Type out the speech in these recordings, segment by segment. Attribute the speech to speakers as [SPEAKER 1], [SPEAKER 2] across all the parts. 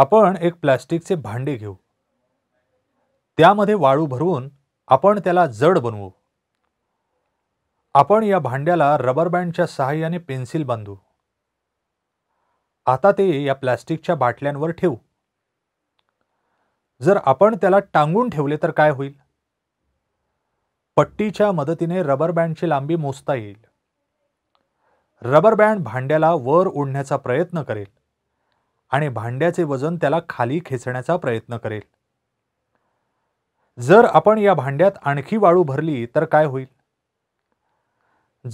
[SPEAKER 1] आपण एक प्लॅस्टिकचे भांडे घेऊ त्यामध्ये वाळू भरवून आपण त्याला जड बनवू आपण या भांड्याला रबर बँडच्या सहाय्याने पेन्सिल बांधू आता ते या प्लॅस्टिकच्या बाटल्यांवर ठेवू जर आपण त्याला टांगून ठेवले तर काय होईल पट्टीच्या मदतीने रबर बँडची लांबी मोजता येईल रबर बँड भांड्याला वर ओढण्याचा प्रयत्न करेल आणि भांड्याचे वजन त्याला खाली खेचण्याचा प्रयत्न करेल जर आपण या भांड्यात आणखी वाळू भरली तर काय होईल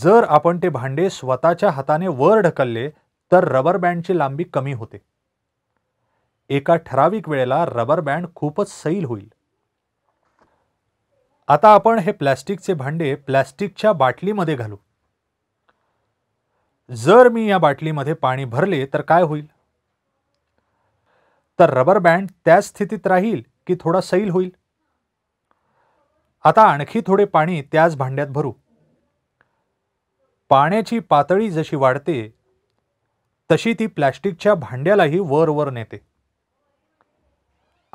[SPEAKER 1] जर आपण ते भांडे स्वतःच्या हाताने वर ढकलले तर रबर बँडची लांबी कमी होते एका ठराविक वेळेला रबर बँड खूपच सैल होईल आता आपण हे प्लॅस्टिकचे भांडे प्लॅस्टिकच्या बाटलीमध्ये घालू जर मी या बाटलीमध्ये पाणी भरले तर काय होईल तर रबर बँड त्याच स्थितीत राहील की थोडा सैल होईल आता आणखी थोडे पाणी त्याच भांड्यात भरू पाण्याची पातळी जशी वाढते तशी ती प्लॅस्टिकच्या भांड्यालाही वर वर नेते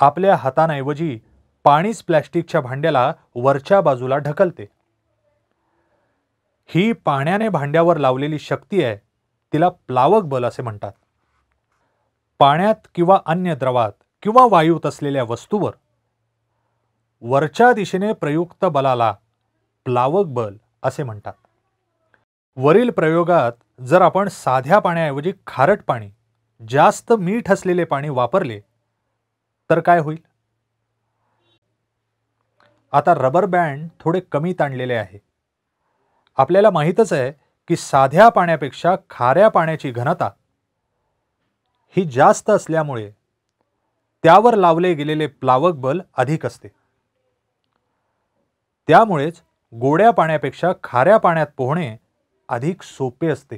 [SPEAKER 1] आपल्या हातांऐवजी पाणीच प्लॅस्टिकच्या भांड्याला वरच्या बाजूला ढकलते ही पाण्याने भांड्यावर लावलेली शक्ती आहे तिला प्लावक बल असे म्हणतात पाण्यात किंवा अन्य द्रवात किंवा वायूत असलेल्या वस्तूवर वरच्या दिशेने प्रयुक्त बलाला प्लावक बल असे म्हणतात वरील प्रयोगात जर आपण साध्या पाण्याऐवजी खारट पाणी जास्त मीठ असलेले पाणी वापरले तर काय होईल आता रबर बँड थोडे कमी ताणलेले आहे आपल्याला माहीतच आहे की साध्या पाण्यापेक्षा खाऱ्या पाण्याची घनता ही जास्त असल्यामुळे त्यावर लावले गेलेले प्लावक बल अधिक असते त्यामुळेच गोड्या पाण्यापेक्षा खाऱ्या पाण्यात पोहणे अधिक सोपे असते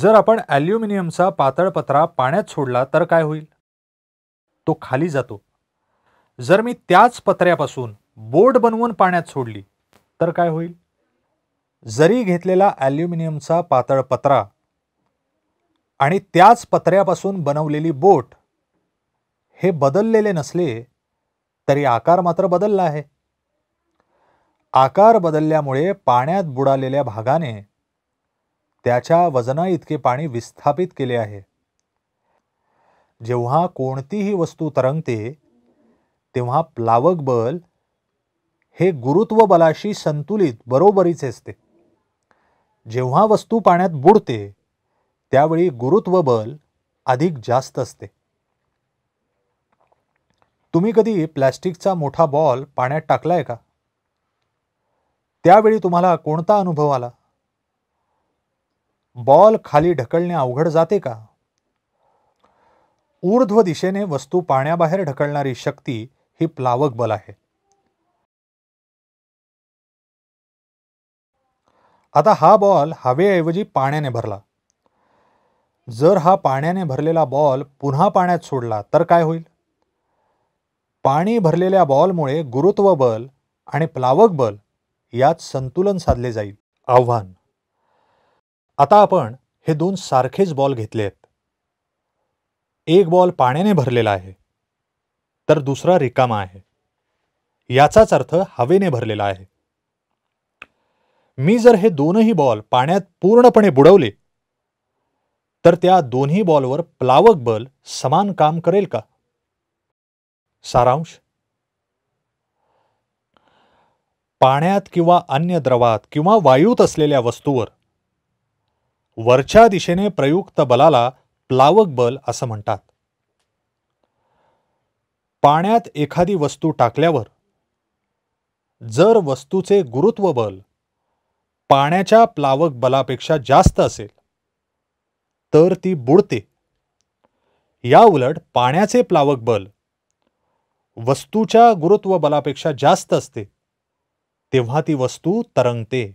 [SPEAKER 1] जर आपण ॲल्युमिनियमचा पातळ पत्रा पाण्यात सोडला तर काय होईल तो खाली जातो जर मी त्याच पत्र्यापासून बोर्ड बनवून पाण्यात सोडली तर काय होईल जरी घेतलेला ॲल्युमिनियमचा पातळ पत्रा आणि त्याच पत्र्यापासून बनवलेली बोट हे बदललेले नसले तरी आकार मात्र बदलला आहे आकार बदलल्यामुळे पाण्यात बुडालेल्या भागाने त्याच्या वजना इतके पाणी विस्थापित केले आहे जेव्हा कोणतीही वस्तू तरंगते तेव्हा प्लावक बल हे गुरुत्व बलाशी संतुलित बरोबरीचे असते जेव्हा वस्तू पाण्यात बुडते त्यावेळी गुरुत्व बल अधिक जास्त असते तुम्ही कधी प्लॅस्टिकचा मोठा बॉल पाण्यात टाकलाय का त्यावेळी तुम्हाला कोणता अनुभव आला बॉल खाली ढकलणे अवघड जाते का ऊर्ध्व दिशेने वस्तू पाण्याबाहेर ढकलणारी शक्ती ही प्लावक बल आहे आता हा बॉल हवेऐवजी पाण्याने भरला जर हा पाण्याने भरलेला बॉल पुन्हा पाण्यात सोडला तर काय होईल पाणी भरलेल्या बॉलमुळे गुरुत्व बल आणि प्लावक बल यात संतुलन साधले जाईल आव्हान आता आपण हे दोन सारखेच बॉल घेतले आहेत एक बॉल पाण्याने भरलेला आहे तर दुसरा रिकामा आहे याचाच अर्थ हवेने भरलेला आहे मी जर हे दोनही बॉल पाण्यात पूर्णपणे बुडवले तर त्या दोन्ही बॉलवर प्लावक बल समान काम करेल का सारांश पाण्यात किंवा अन्य द्रवात किंवा वायूत असलेल्या वस्तूवर वरच्या दिशेने प्रयुक्त बलाला प्लावक बल असं म्हणतात पाण्यात एखादी वस्तू टाकल्यावर जर वस्तूचे गुरुत्व बल पाण्याच्या प्लावक बलापेक्षा जास्त असेल तर ती बुडते या उलट पाण्याचे प्लावक बल वस्तूच्या गुरुत्व बलापेक्षा जास्त असते तेव्हा ती वस्तू तरंगते